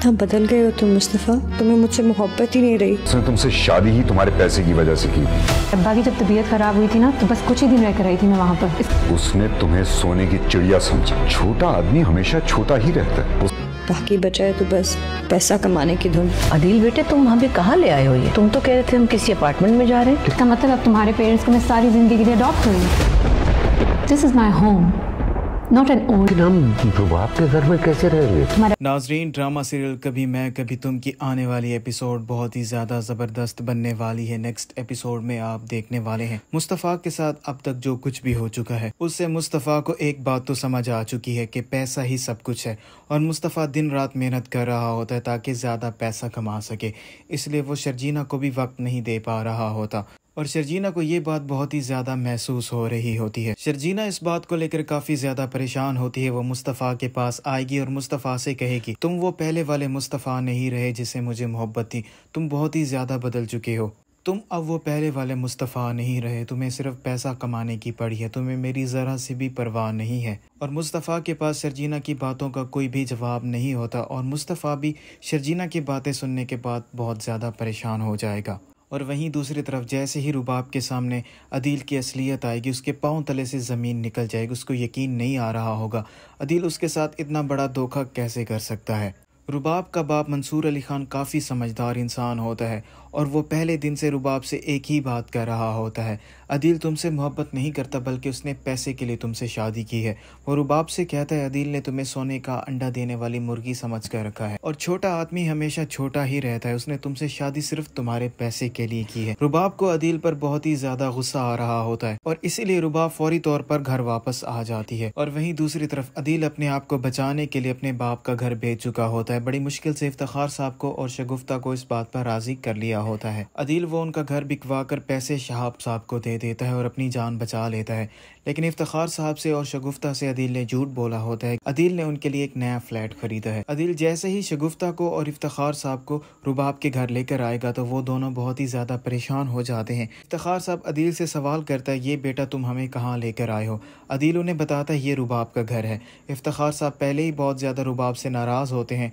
इतना बदल गए हो तुम मुस्तफ़ा तुम्हें मुझसे मोहब्बत ही नहीं रही उसने तुमसे शादी ही तुम्हारे पैसे की वजह से की अब्बा की जब तबीयत खराब हुई थी ना तो बस कुछ ही दिन रहकर रही आई थी मैं वहाँ पर उसने तुम्हें सोने की चिड़िया समझा छोटा आदमी हमेशा छोटा ही रहता है बाकी बचा है तो बस पैसा कमाने की धुन अदिल बेटे तुम भी कहाँ ले आए हो ये तुम तो कह रहे थे हम किसी अपार्टमेंट में जा रहे हैं इसका मतलब अब तुम्हारे पेरेंट्स को मैं सारी जिंदगी के लिए adopt this is my home not an old home बाप के घर में कैसे रहेंगे नाजरीन ड्रामा सीरियल कभी मैं कभी तुम की आने वाली एपिसोड बहुत ही ज्यादा जबरदस्त बनने वाली है नेक्स्ट एपिसोड में आप देखने वाले हैं मुस्तफ़ा के साथ अब तक जो कुछ भी हो चुका है उससे मुस्तफ़ा को एक बात तो समझ आ चुकी है कि पैसा ही सब कुछ है और मुस्तफ़ा दिन रात मेहनत कर रहा होता है ताकि ज्यादा पैसा कमा सके इसलिए वो शर्जीना को भी वक्त नहीं दे पा रहा होता और शर्जीना को ये बात बहुत ही ज़्यादा महसूस हो रही होती है शर्जीना इस बात को लेकर काफ़ी ज़्यादा परेशान होती है वो मुस्तफ़ा के पास आएगी और मुस्तफ़ा से कहेगी तुम वो पहले वाले मुस्तफ़ा नहीं रहे जिसे मुझे मोहब्बत थी तुम बहुत ही ज़्यादा बदल चुके हो तुम अब वो पहले वाले मुस्तफ़ा नहीं रहे तुम्हें सिर्फ पैसा कमाने की पड़ी है तुम्हें मेरी ज़रा से भी परवाह नहीं है और मुस्तफ़ा के पास शर्जीना की बातों का कोई भी जवाब नहीं होता और मुस्तफ़ा भी शर्जीना की बातें सुनने के बाद बहुत ज़्यादा परेशान हो जाएगा और वहीं दूसरी तरफ जैसे ही रुबाब के सामने अदील की असलियत आएगी उसके पाँव तले से ज़मीन निकल जाएगी उसको यकीन नहीं आ रहा होगा अदील उसके साथ इतना बड़ा धोखा कैसे कर सकता है रुबाब का बाप मंसूर अली खान काफ़ी समझदार इंसान होता है और वो पहले दिन से रुबाब से एक ही बात कह रहा होता है अदील तुमसे मोहब्बत नहीं करता बल्कि उसने पैसे के लिए तुमसे शादी की है वो रुबाब से कहता है अदील ने तुम्हें सोने का अंडा देने वाली मुर्गी समझ कर रखा है और छोटा आदमी हमेशा छोटा ही रहता है उसने तुमसे शादी सिर्फ तुम्हारे पैसे के लिए की है रुबाब को अदील पर बहुत ही ज़्यादा गुस्सा आ रहा होता है और इसीलिए रुबाब फौरी तौर पर घर वापस आ जाती है और वहीं दूसरी तरफ अदील अपने आप को बचाने के लिए अपने बाप का घर भेज चुका होता है है बड़ी मुश्किल से इफ्तार साहब को और शगुफ्ता को इस बात पर राजी कर लिया होता है अदील वो उनका घर बिकवा कर पैसे शहाब साहब को दे देता है और अपनी जान बचा लेता है लेकिन इफ्तार साहब से और शगुफ्ता से अदील ने झूठ बोला होता है अदील ने उनके लिए एक नया फ्लैट खरीदा है अदील जैसे ही शगुफ्ता को और इफ्तार साहब को रुबाब के घर लेकर आएगा तो वो दोनों बहुत ही ज़्यादा परेशान हो जाते हैं इफ्तार साहब अदील से सवाल करता है ये बेटा तुम हमें कहाँ लेकर आए हो अदील उन्हें बताता है ये रुबाब का घर है इफ्तार साहब पहले ही बहुत ज़्यादा रुबाब से नाराज़ होते हैं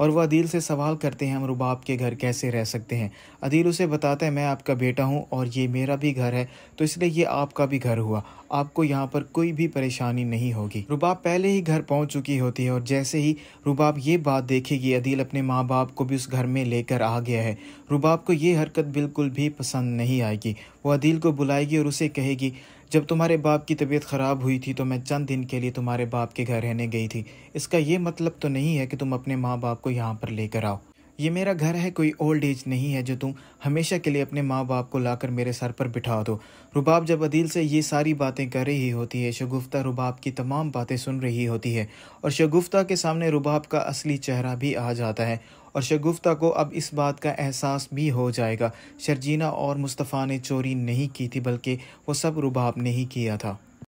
और वह अदील से सवाल करते हैं हम रुबाब के घर कैसे रह सकते हैं अदील उसे बताता है मैं आपका बेटा हूँ और ये मेरा भी घर है तो इसलिए ये आपका भी घर हुआ आपको यहाँ पर कोई भी परेशानी नहीं होगी रुबाब पहले ही घर पहुँच चुकी होती है और जैसे ही रुबाब ये बात देखेगी अदील अपने माँ बाप को भी उस घर में लेकर आ गया है रुबाब को ये हरकत बिल्कुल भी पसंद नहीं आएगी वो अदील को बुलाएगी और उसे कहेगी जब तुम्हारे बाप की तबीयत ख़राब हुई थी तो मैं चंद दिन के लिए तुम्हारे बाप के घर रहने गई थी इसका ये मतलब तो नहीं है कि तुम अपने माँ बाप को यहाँ पर लेकर आओ ये मेरा घर है कोई ओल्ड एज नहीं है जो तुम हमेशा के लिए अपने माँ बाप को लाकर मेरे सर पर बिठा दो रुबाब जब अदील से ये सारी बातें कर रही होती है शगुफ्ता रुबाब की तमाम बातें सुन रही होती है और शगुफ्ता के सामने रुबाब का असली चेहरा भी आ जाता है और शगुफ्ता को अब इस बात का एहसास भी हो जाएगा शर्जीना और मुस्तफ़ा ने चोरी नहीं की थी बल्कि वह सब रुबाब ने ही किया था